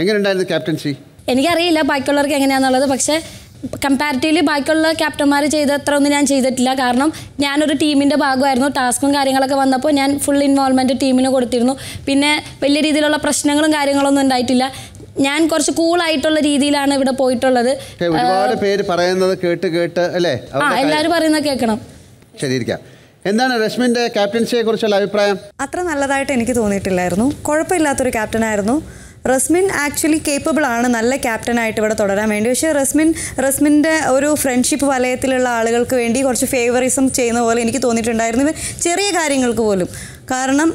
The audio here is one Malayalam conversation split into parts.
എങ്ങനെയുണ്ടായിരുന്നു ക്യാപ്റ്റൻസി എനിക്കറിയില്ല ബാക്കിയുള്ളവർക്ക് എങ്ങനെയാന്നുള്ളത് പക്ഷെ കമ്പാരിറ്റീവ്ലി ബാക്കിയുള്ള ക്യാപ്റ്റന്മാർ ചെയ്ത അത്ര ഒന്നും ഞാൻ ചെയ്തിട്ടില്ല കാരണം ഞാനൊരു ടീമിൻ്റെ ഭാഗമായിരുന്നു ടാസ്കും കാര്യങ്ങളൊക്കെ വന്നപ്പോൾ ഞാൻ ഫുൾ ഇൻവോൾവ്മെൻറ്റ് ടീമിന് കൊടുത്തിരുന്നു പിന്നെ വലിയ രീതിയിലുള്ള പ്രശ്നങ്ങളും കാര്യങ്ങളൊന്നും ഉണ്ടായിട്ടില്ല ഞാൻ കുറച്ച് കൂളായിട്ടുള്ള രീതിയിലാണ് ഇവിടെ പോയിട്ടുള്ളത് ഒരുപാട് പേര് പറയുന്നത് കേട്ട് കേട്ട് അല്ലേ ആ എല്ലാവരും പറയുന്നത് കേൾക്കണം ശരിയിരിക്കാം എന്താണ് രശ്മിന്റെ ക്യാപ്റ്റൻസിയെ കുറിച്ചുള്ള അഭിപ്രായം അത്ര നല്ലതായിട്ട് എനിക്ക് തോന്നിയിട്ടില്ലായിരുന്നു കുഴപ്പമില്ലാത്തൊരു ക്യാപ്റ്റനായിരുന്നു റസ്മിൻ ആക്ച്വലി കേപ്പബിൾ ആണ് നല്ല ക്യാപ്റ്റനായിട്ട് ഇവിടെ തുടരാൻ വേണ്ടി പക്ഷേ റസ്മിൻ റസ്മിൻ്റെ ഒരു ഫ്രണ്ട്ഷിപ്പ് വലയത്തിലുള്ള ആളുകൾക്ക് വേണ്ടി കുറച്ച് ഫേവറിസം ചെയ്യുന്ന പോലെ എനിക്ക് തോന്നിയിട്ടുണ്ടായിരുന്നു ചെറിയ കാര്യങ്ങൾക്ക് പോലും കാരണം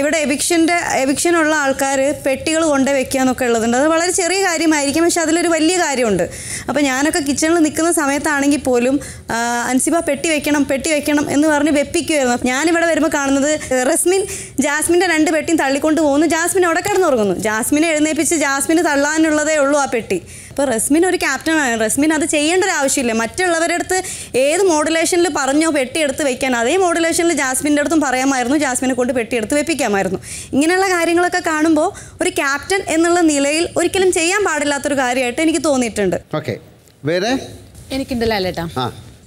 ഇവിടെ എവിക്ഷൻ്റെ എവിക്ഷനുള്ള ആൾക്കാർ പെട്ടികൾ കൊണ്ടേ വെക്കുക എന്നൊക്കെ ഉള്ളതുണ്ട് അത് വളരെ ചെറിയ കാര്യമായിരിക്കും പക്ഷെ അതിലൊരു വലിയ കാര്യമുണ്ട് അപ്പോൾ ഞാനൊക്കെ കിച്ചണിൽ നിൽക്കുന്ന സമയത്താണെങ്കിൽ പോലും അൻസിബ പെട്ടി വെക്കണം പെട്ടി വെക്കണം എന്ന് പറഞ്ഞ് വെപ്പിക്കുമായിരുന്നു ഞാനിവിടെ വരുമ്പോൾ കാണുന്നത് റസ്മിൻ ജാസ്മിൻ്റെ രണ്ട് പെട്ടിയും തള്ളിക്കൊണ്ട് പോകുന്നു ജാസ്മിൻ അവിടെ കിടന്നുറങ്ങുന്നു ജാസ്മിനെ എഴുന്നേപ്പിച്ച് ജാസ്മിന് തള്ളാനുള്ളതേ ഉള്ളൂ ആ പെട്ടി അപ്പോൾ റസ്മിൻ ഒരു ക്യാപ്റ്റനാണ് റസ്മിൻ അത് ചെയ്യേണ്ട ഒരു ആവശ്യമില്ല മറ്റുള്ളവരുടെ അടുത്ത് ഏത് മോഡുലേഷനിൽ പറഞ്ഞോ പെട്ടി എടുത്ത് വെക്കാൻ അതേ മോഡുലേഷനിൽ ജാസ്മിൻ്റെ അടുത്തും പറയാമായിരുന്നു ജാസ്മിനെ കൊണ്ട് പെട്ടി എടുത്ത് ചുവപ്പിക്കാമായിരുന്നു ഇങ്ങനെയുള്ള കാര്യങ്ങളൊക്കെ കാണുമ്പോൾ ഒരു ക്യാപ്റ്റൻ എന്നുള്ള നിലയിൽ ഒരിക്കലും ചെയ്യാൻ പാടില്ലാത്തൊരു കാര്യമായിട്ട് എനിക്ക് തോന്നിയിട്ടുണ്ട് ഓക്കെ വേറെ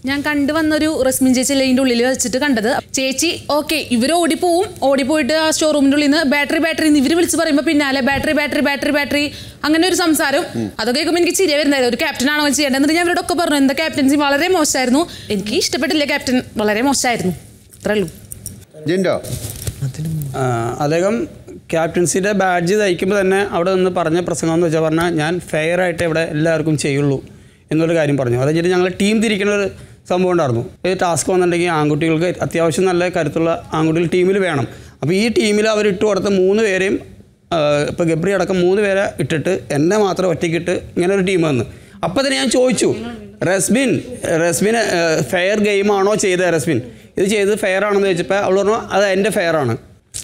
ഞാൻ കണ്ടുവന്നൊരു റസ്മിൻ ചേച്ചി ലൈൻ്റെ ഉള്ളിൽ വെച്ചിട്ട് കണ്ടത് ചേച്ചി ഓക്കെ ഇവർ ഓടിപ്പോവും ഓടിപ്പോയിട്ട് ആ ഷോറൂമിൻ്റെ ഉള്ളിൽ നിന്ന് ബാറ്ററി ബാറ്ററി ഇവർ വിളിച്ച് പറയുമ്പോൾ പിന്നാലെ ബാറ്ററി ബാറ്ററി ബാറ്ററി ബാറ്ററി അങ്ങനെ ഒരു സംസാരം അതൊക്കെ കേൾക്കുമ്പോൾ എനിക്ക് ചിരിയ വരുന്നത് ഒരു ക്യാപ്റ്റൻ ആണോ ചെയ്യേണ്ടത് എന്നിട്ട് ഞാൻ ഇവരോടൊക്കെ പറഞ്ഞു എന്താ ക്യാപ്റ്റൻസി വളരെ മോശമായിരുന്നു എനിക്ക് ഇഷ്ടപ്പെട്ടില്ല ക്യാപ്റ്റൻ വളരെ മോശമായിരുന്നു അത്രേ ഉള്ളൂ അദ്ദേഹം ക്യാപ്റ്റൻസിയുടെ ബാഡ്ജ് തയ്ക്കുമ്പോൾ തന്നെ അവിടെ നിന്ന് പറഞ്ഞ പ്രസംഗം എന്ന് വെച്ചാൽ പറഞ്ഞാൽ ഞാൻ ഫെയർ ആയിട്ട് ഇവിടെ എല്ലാവർക്കും ചെയ്യുള്ളൂ എന്നുള്ള കാര്യം പറഞ്ഞു അത് കഴിഞ്ഞിട്ട് ഞങ്ങൾ ടീം തിരിക്കുന്ന ഒരു സംഭവം ഉണ്ടായിരുന്നു ഒരു ടാസ്ക് വന്നിട്ടുണ്ടെങ്കിൽ ആൺകുട്ടികൾക്ക് അത്യാവശ്യം നല്ല കരുത്തുള്ള ആൺകുട്ടികൾ ടീമിൽ വേണം അപ്പോൾ ഈ ടീമിൽ അവർ ഇട്ട് കൊടുത്ത മൂന്ന് പേരെയും ഇപ്പോൾ ഗബ്രി അടക്കം മൂന്ന് പേരെ ഇട്ടിട്ട് എന്നെ മാത്രം ഒറ്റയ്ക്കിട്ട് ഇങ്ങനെ ഒരു ടീം വന്ന് അപ്പോൾ തന്നെ ഞാൻ ചോദിച്ചു റസ്ബിൻ റസ്ബിന് ഫെയർ ഗെയിമാണോ ചെയ്തത് റസ്ബിൻ ഇത് ചെയ്തത് ഫെയർ ആണെന്ന് ചോദിച്ചപ്പോൾ അവൾ പറഞ്ഞു അത് എൻ്റെ ഫെയർ ആണ്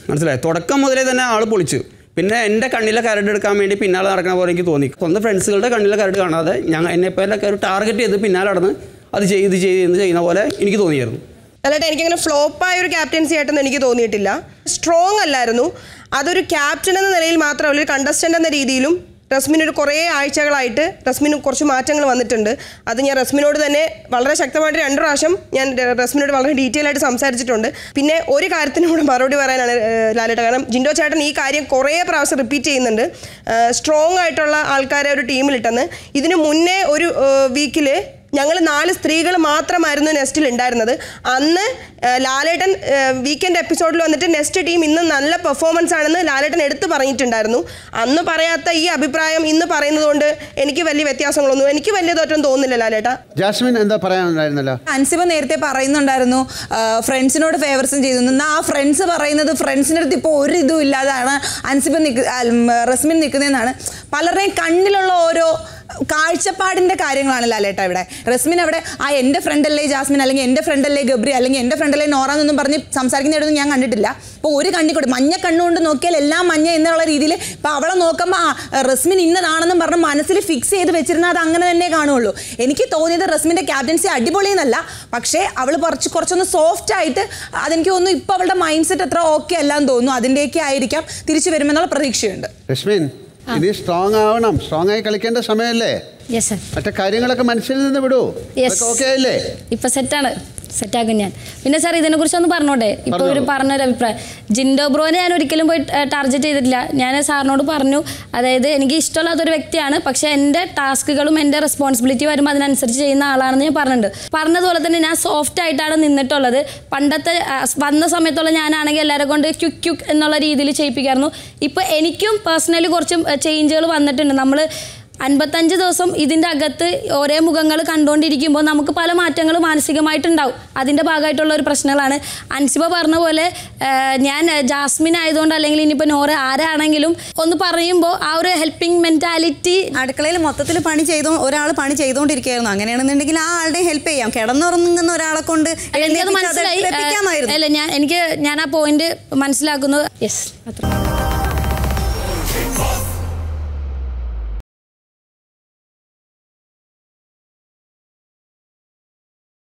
മനസ്സിലായി തുടക്കം മുതലേ തന്നെ ആൾ പൊളിച്ചു പിന്നെ എൻ്റെ കണ്ണിലെ കരട് എടുക്കാൻ വേണ്ടി പിന്നാലെ നടക്കണ പോലെ എനിക്ക് തോന്നി സ്വന്തം ഫ്രണ്ട്സുകളുടെ കണ്ണിലെ കരട് കാണാതെ ഞാൻ എന്നെ പോലൊക്കെ ഒരു ടാർഗറ്റ് ചെയ്ത് പിന്നാലെ നടന്ന് അത് ചെയ്ത് ചെയ്ത് ചെയ്യുന്ന പോലെ എനിക്ക് തോന്നിയായിരുന്നു അല്ലാതെ എനിക്കങ്ങനെ ഫ്ലോപ്പായ ഒരു ക്യാപ്റ്റൻസി ആയിട്ടൊന്നും എനിക്ക് തോന്നിയിട്ടില്ല സ്ട്രോങ് അല്ലായിരുന്നു അതൊരു ക്യാപ്റ്റൻ എന്ന നിലയിൽ മാത്രമല്ല ഒരു കണ്ടസ്റ്റൻ്റ് എന്ന രീതിയിലും റസ്മിനൊരു കുറേ ആഴ്ചകളായിട്ട് റസ്മിന് കുറച്ച് മാറ്റങ്ങൾ വന്നിട്ടുണ്ട് അത് ഞാൻ റസ്മിനോട് തന്നെ വളരെ ശക്തമായിട്ട് രണ്ട് പ്രാവശ്യം ഞാൻ റസ്മിനോട് വളരെ ഡീറ്റെയിൽ ആയിട്ട് സംസാരിച്ചിട്ടുണ്ട് പിന്നെ ഒരു കാര്യത്തിനോട് മറുപടി പറയാനാണ് ലാലേട്ട കാരണം ജിൻഡോ ചേട്ടൻ ഈ കാര്യം കുറേ പ്രാവശ്യം റിപ്പീറ്റ് ചെയ്യുന്നുണ്ട് സ്ട്രോങ് ആയിട്ടുള്ള ആൾക്കാരെ ഒരു ടീമിലിട്ടെന്ന് ഇതിന് മുന്നേ ഒരു വീക്കിൽ ഞങ്ങൾ നാല് സ്ത്രീകൾ മാത്രമായിരുന്നു നെസ്റ്റിൽ ഉണ്ടായിരുന്നത് അന്ന് ലാലേട്ടൻ വീക്കെൻഡ് എപ്പിസോഡിൽ വന്നിട്ട് നെസ്റ്റ് ടീം ഇന്ന് നല്ല പെർഫോമൻസ് ആണെന്ന് ലാലേട്ടൻ എടുത്തു പറഞ്ഞിട്ടുണ്ടായിരുന്നു അന്ന് പറയാത്ത ഈ അഭിപ്രായം ഇന്ന് പറയുന്നതുകൊണ്ട് എനിക്ക് വലിയ വ്യത്യാസങ്ങളൊന്നും എനിക്ക് വലിയ തോറ്റം തോന്നുന്നില്ല ലാലേട്ട ജാസ്മിൻ എന്താ പറയാനുണ്ടായിരുന്നല്ലോ അൻസിബ നേരത്തെ പറയുന്നുണ്ടായിരുന്നു ഫ്രണ്ട്സിനോട് ഫേവർസും ചെയ്തു എന്നാൽ ആ ഫ്രണ്ട്സ് പറയുന്നത് ഫ്രണ്ട്സിൻ്റെ അടുത്ത് ഇപ്പോൾ ഒരു ഇതും ഇല്ലാതാണ് അൻസിബ നിൽക്കുക റസ്മിൻ നിൽക്കുന്നതെന്നാണ് പലരുടെയും കണ്ണിലുള്ള ഓരോ കാഴ്ചപ്പാടിന്റെ കാര്യങ്ങളാണ് ലാലേട്ട ഇവിടെ റസ്മിൻ അവിടെ ആ എൻ്റെ ഫ്രണ്ടല്ലേ ജാസ്മിൻ അല്ലെങ്കിൽ എൻ്റെ ഫ്രണ്ടല്ലേ ഗബ്രി അല്ലെങ്കിൽ എൻ്റെ ഫ്രണ്ടല്ലേ നോറ എന്നൊന്നും പറഞ്ഞ് സംസാരിക്കുന്നിടത്തൊന്നും ഞാൻ കണ്ടിട്ടില്ല അപ്പോൾ ഒരു കണ്ണിക്കൂടെ മഞ്ഞ കണ്ണുകൊണ്ട് നോക്കിയാൽ എല്ലാം മഞ്ഞ എന്നുള്ള രീതിയിൽ ഇപ്പൊ അവളെ നോക്കുമ്പോൾ ആ റസ്മിൻ ഇന്നതാണെന്നും പറഞ്ഞ് മനസ്സിൽ ഫിക്സ് ചെയ്ത് വെച്ചിരുന്നാൽ അത് അങ്ങനെ തന്നെ കാണുള്ളൂ എനിക്ക് തോന്നിയത് റസ്മിന്റെ ക്യാപ്റ്റൻസി അടിപൊളി എന്നല്ല പക്ഷേ അവൾ കുറച്ച് കുറച്ചൊന്ന് സോഫ്റ്റ് ആയിട്ട് അതെനിക്ക് തോന്നുന്നു ഇപ്പൊ അവളുടെ മൈൻഡ് സെറ്റ് അത്ര ഓക്കെ അല്ലാന്ന് തോന്നുന്നു അതിൻ്റെയൊക്കെ ആയിരിക്കാം തിരിച്ചു വരുമെന്നുള്ള പ്രതീക്ഷയുണ്ട് രശ്മിൻ ഇനി സ്ട്രോങ് ആവണം സ്ട്രോങ് ആയി കളിക്കേണ്ട സമയമല്ലേ മറ്റേ കാര്യങ്ങളൊക്കെ മനസ്സിൽ നിന്ന് വിടൂ ഓക്കെ ആയില്ലേ ഇപ്പൊ സെറ്റാണ് സെറ്റാക്കും ഞാൻ പിന്നെ സാർ ഇതിനെക്കുറിച്ച് ഒന്ന് പറഞ്ഞോട്ടെ ഇപ്പൊ ഒരു പറഞ്ഞൊരു അഭിപ്രായം ജിൻഡോ ബ്രോനെ ഞാൻ ഒരിക്കലും പോയി ടാർഗറ്റ് ചെയ്തിട്ടില്ല ഞാൻ സാറിനോട് പറഞ്ഞു അതായത് എനിക്ക് ഇഷ്ടമുള്ളതൊരു വ്യക്തിയാണ് പക്ഷെ എൻ്റെ ടാസ്കുകളും എൻ്റെ റെസ്പോൺസിബിലിറ്റി വരുമ്പോൾ അതിനനുസരിച്ച് ചെയ്യുന്ന ആളാണെന്ന് ഞാൻ പറഞ്ഞിട്ടുണ്ട് പറഞ്ഞതുപോലെ തന്നെ ഞാൻ സോഫ്റ്റ് ആയിട്ടാണ് നിന്നിട്ടുള്ളത് പണ്ടത്തെ വന്ന സമയത്തുള്ള ഞാനാണെങ്കിൽ എല്ലാവരെ കൊണ്ട് ക്യുക് ക്യുക് എന്നുള്ള രീതിയിൽ ചെയ്യിപ്പിക്കായിരുന്നു ഇപ്പൊ എനിക്കും പേഴ്സണലി കുറച്ച് ചേഞ്ചുകൾ വന്നിട്ടുണ്ട് നമ്മൾ അൻപത്തഞ്ച് ദിവസം ഇതിൻ്റെ അകത്ത് ഒരേ മുഖങ്ങൾ കണ്ടുകൊണ്ടിരിക്കുമ്പോൾ നമുക്ക് പല മാറ്റങ്ങൾ മാനസികമായിട്ടുണ്ടാവും അതിൻ്റെ ഭാഗമായിട്ടുള്ള ഒരു പ്രശ്നങ്ങളാണ് അൻസിബ പറഞ്ഞ പോലെ ഞാൻ ജാസ്മിൻ ആയതുകൊണ്ട് അല്ലെങ്കിൽ ഇനിയിപ്പോൾ നോറ ആരാണെങ്കിലും ഒന്ന് പറയുമ്പോൾ ആ ഒരു ഹെൽപ്പിംഗ് മെൻറ്റാലിറ്റി അടുക്കളയിൽ മൊത്തത്തിൽ പണി ചെയ്തു ഒരാൾ പണി ചെയ്തുകൊണ്ടിരിക്കുകയായിരുന്നു അങ്ങനെയാണെന്നുണ്ടെങ്കിൽ ആ ആളുടെ ഹെൽപ്പ് ചെയ്യാം കിടന്നുറങ്ങുന്ന ഒരാളെ കൊണ്ട് മനസ്സിലായി അല്ല ഞാൻ എനിക്ക് ഞാൻ ആ പോയിന്റ് മനസ്സിലാക്കുന്നു യെസ് അത്ര